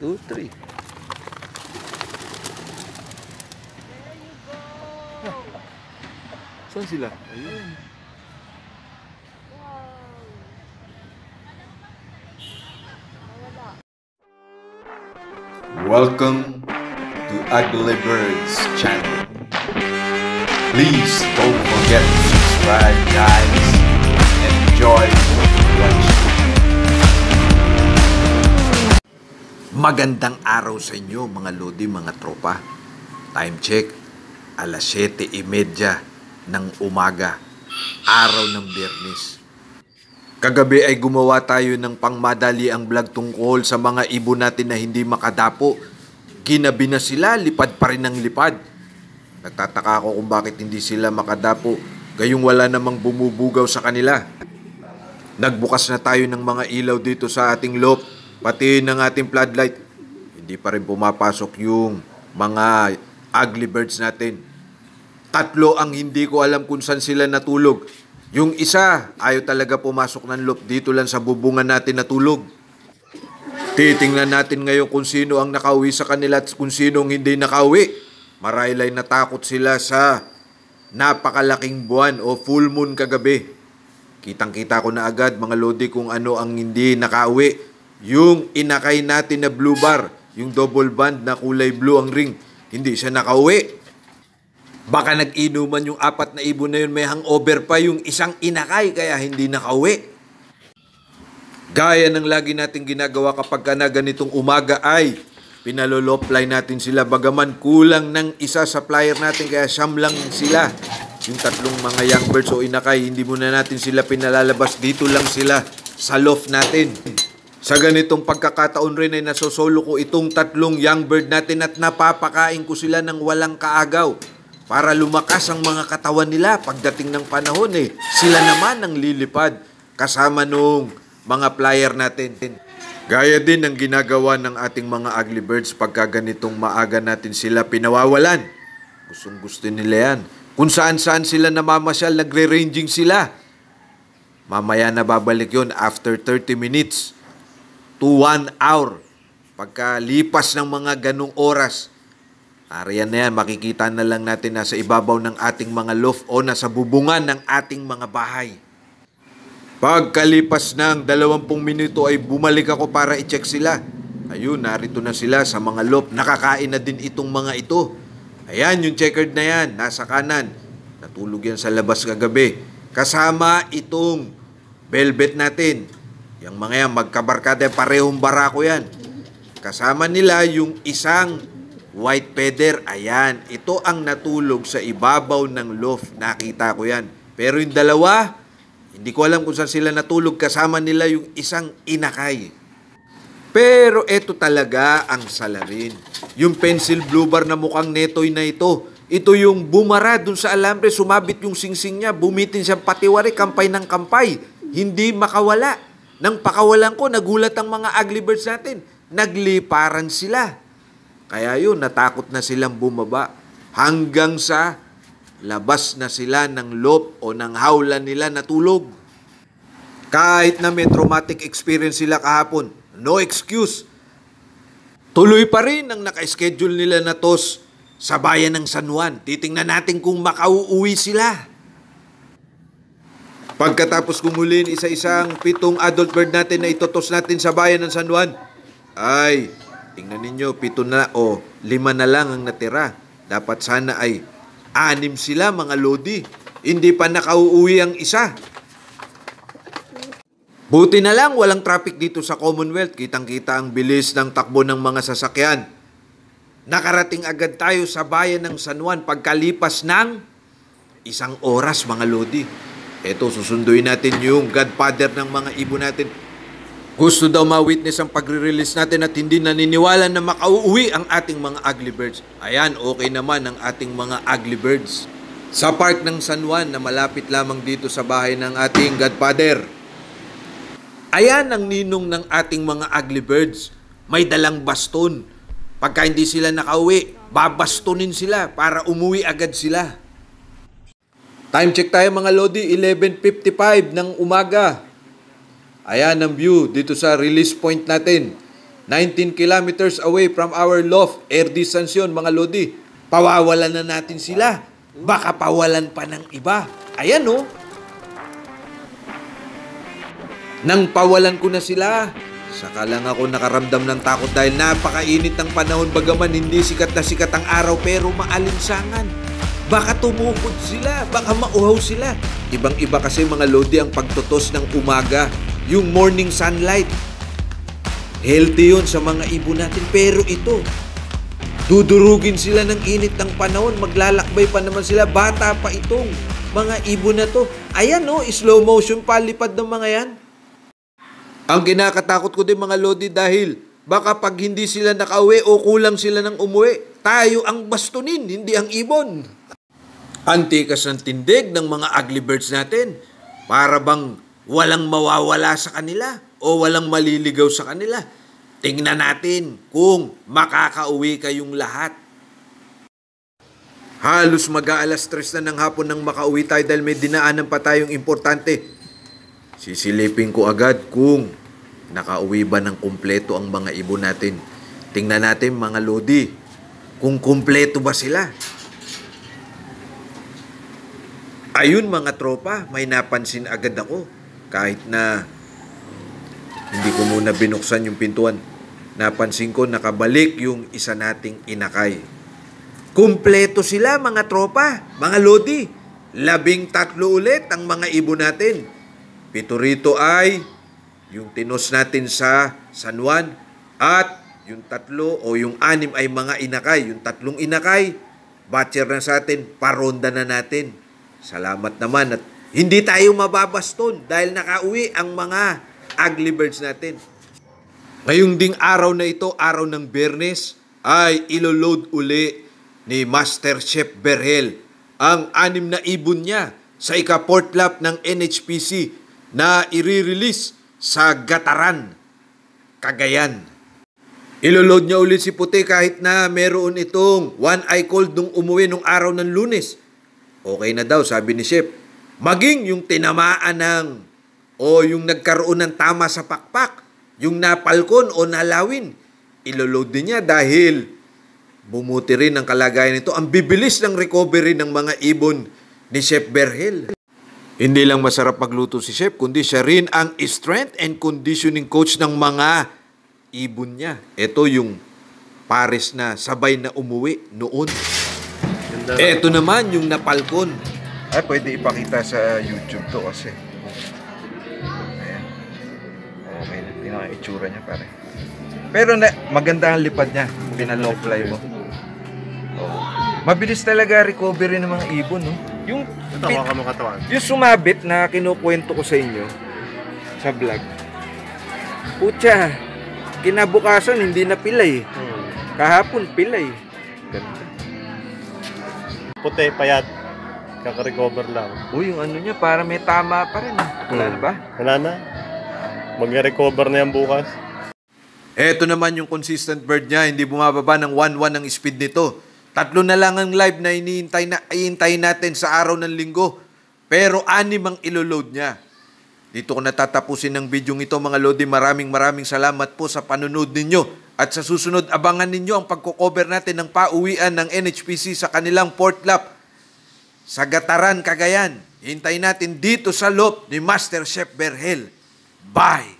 two, three. Saan sila? Ayun. Welcome to Ugly Birds channel. Please don't forget to subscribe guys. Enjoy Magandang araw sa inyo mga lodi, mga tropa. Time check, alas 7.30 ng umaga, araw ng biyernes. Kagabi ay gumawa tayo ng pangmadali ang vlog tungkol sa mga ibo natin na hindi makadapo. Ginabi na sila, lipad pa rin ang lipad. Nagtataka ako kung bakit hindi sila makadapo, gayong wala namang bumubugaw sa kanila. Nagbukas na tayo ng mga ilaw dito sa ating loft Pati ng ating floodlight, hindi pa rin pumapasok yung mga ugly birds natin. Tatlo ang hindi ko alam kung saan sila natulog. Yung isa, ayaw talaga pumasok ng loop. Dito lang sa bubungan natin natulog. Titingnan natin ngayon kung sino ang nakauwi sa kanila at kung sino ang hindi nakauwi. Maraylay natakot sila sa napakalaking buwan o full moon kagabi. Kitang-kita ko na agad mga lodi kung ano ang hindi nakauwi yung inakay natin na blue bar, yung double band na kulay blue ang ring, hindi siya nakauwi. Baka nag-inuman yung apat na ibon na yun, may hangover pa yung isang inakay kaya hindi nakauwi. Gaya ng lagi natin ginagawa kapag ka na ganitong umaga ay pinaloloplay natin sila bagaman kulang ng isa sa flyer natin kaya siyam lang sila yung tatlong mga young birds o inakay, hindi muna natin sila pinalalabas. Dito lang sila sa loft natin. Sa ganitong pagkakataon rin ay nasosolo ko itong tatlong young bird natin at napapakain ko sila ng walang kaagaw para lumakas ang mga katawan nila pagdating ng panahon eh. Sila naman ang lilipad kasama nung mga flyer natin. Gaya din ng ginagawa ng ating mga ugly birds pagka ganitong maaga natin sila pinawawalan. Gustong gusto nila yan. Kung saan saan sila namamasyal, nagre-ranging sila. Mamaya na babalik yon after 30 minutes to 1 hour. Pagkalipas ng mga ganong oras, area na yan, makikita na lang natin nasa ibabaw ng ating mga loaf o nasa bubungan ng ating mga bahay. Pagkalipas ng 20 minuto ay bumalik ako para i-check sila. Ayun, narito na sila sa mga loaf. Nakakain na din itong mga ito. Ayan, yung checkered na yan, nasa kanan. Natulog yan sa labas kagabi. Kasama itong velvet natin. Yang mga yan, magkabarkada parehong barako yan. Kasama nila yung isang white feather. Ayan, ito ang natulog sa ibabaw ng loaf. Nakita ko yan. Pero yung dalawa, hindi ko alam kung saan sila natulog. Kasama nila yung isang inakay. Pero ito talaga ang salarin. Yung pencil blue bar na mukhang netoy na ito. Ito yung bumara dun sa alambre, sumabit yung singsing niya, bumitin siyang patiwari, kampay ng kampay. Hindi makawala. Nang pakawalan ko, nagulat ang mga ugly birds natin. Nagliparan sila. Kaya yun, natakot na silang bumaba hanggang sa labas na sila ng loop o ng hawlan nila natulog. Kahit na may traumatic experience sila kahapon, no excuse. Tuloy pa rin ang naka-schedule nila na tos sa bayan ng San Juan. Titingnan natin kung makauuwi sila. Pagkatapos kumulin isa-isang pitong adult bird natin na itotos natin sa bayan ng San Juan. Ay, tingnan ninyo, pito na o lima na lang ang natira. Dapat sana ay anim sila mga lodi. Hindi pa nakauuwi ang isa. Buti na lang walang traffic dito sa Commonwealth. Kitang-kita ang bilis ng takbo ng mga sasakyan. Nakarating agad tayo sa bayan ng San Juan pagkalipas ng isang oras mga lodi. Ito, susunduin natin yung godfather ng mga ibo natin. Gusto daw ma-witness ang pagre-release natin at hindi naniniwala na makauwi ang ating mga ugly birds. Ayan, okay naman ang ating mga ugly birds. Sa park ng San Juan na malapit lamang dito sa bahay ng ating godfather. Ayan ang ninong ng ating mga ugly birds. May dalang baston. Pagka hindi sila nakauwi, babastonin sila para umuwi agad sila. Time check tayo mga Lodi, 11.55 ng umaga. Ayan ang view dito sa release point natin. 19 kilometers away from our loft, air distance mga Lodi. Pawawalan na natin sila. Baka pawalan pa ng iba. Ayan Oh. Nang pawalan ko na sila, saka lang ako nakaramdam ng takot dahil napakainit ng panahon bagaman hindi sikat na sikat ang araw pero maalinsangan. Baka tumukod sila, baka mauhaw sila. Ibang-iba kasi mga lodi ang pagtutos ng umaga, yung morning sunlight. Healthy yun sa mga ibon natin. Pero ito, dudurugin sila ng init ng panahon. Maglalakbay pa naman sila. Bata pa itong mga ibon na to. Ayan oh, slow motion palipad ng mga yan. Ang kinakatakot ko din mga lodi dahil baka pag hindi sila nakauwi o kulang sila ng umuwi, tayo ang bastunin, hindi ang ibon. Antikas ng tindig ng mga ugly birds natin para bang walang mawawala sa kanila o walang maliligaw sa kanila. Tingnan natin kung makakauwi kayong lahat. Halos mag-aalas tres na ng hapon nang makauwi tayo dahil may dinaanan pa tayong importante. Sisilipin ko agad kung nakauwi ba ng kumpleto ang mga ibo natin. Tingnan natin mga lodi kung kumpleto ba sila. Ayun mga tropa, may napansin agad ako kahit na hindi ko muna binuksan yung pintuan. Napansin ko nakabalik yung isa nating inakay. Kumpleto sila mga tropa, mga lodi. Labing tatlo ulit ang mga ibo natin. Pito rito ay yung tinos natin sa San Juan at yung tatlo o yung anim ay mga inakay. Yung tatlong inakay, batcher na sa atin, paronda na natin. Salamat naman at hindi tayo mababaston dahil nakauwi ang mga ugly birds natin. Ngayong ding araw na ito, araw ng Bernes, ay iloload uli ni Master Chef Berhel ang anim na ibon niya sa ika-port lap ng NHPC na i-release sa Gataran, Cagayan. Iloload niya ulit si Puti kahit na meron itong one eye cold nung umuwi nung araw ng lunes Okay na daw, sabi ni Chef. Maging yung tinamaan ng o yung nagkaroon ng tama sa pakpak, yung napalkon o nalawin, iloload din niya dahil bumuti rin ang kalagayan nito. Ang bibilis ng recovery ng mga ibon ni Chef Berhel. Hindi lang masarap magluto si Chef, kundi siya rin ang strength and conditioning coach ng mga ibon niya. Ito yung Paris na sabay na umuwi noon. Ganda. Eh, ito naman, yung napalkon. Ay, pwede ipakita sa YouTube to kasi. Ayan. Okay, yun ang itsura niya pare. Pero na, maganda ang lipad niya. fly mo. Oh. Mabilis talaga recovery ng mga ibon, no? Yung, Natawa ka mong katawan. yung sumabit na kinukwento ko sa inyo sa vlog. Putya, kinabukasan hindi na pilay. Hmm. Kahapon pilay. Ganda puti, payat. Kaka-recover lang. Uy, yung ano niya, para may tama pa rin. Wala hmm. na ba? Wala na. Mag-recover na yan bukas. Eto naman yung consistent bird niya, hindi bumababa ng 1-1 ang speed nito. Tatlo na lang ang live na iniintay na, natin sa araw ng linggo. Pero anim ang iloload niya. Dito ko natatapusin ang video ito mga Lodi. Maraming maraming salamat po sa panunod ninyo. At sa susunod, abangan ninyo ang pagkukover natin ng pauwian ng NHPC sa kanilang port lap sa Gataran, Cagayan. Hintayin natin dito sa loop ni Master Chef Berhel. Bye!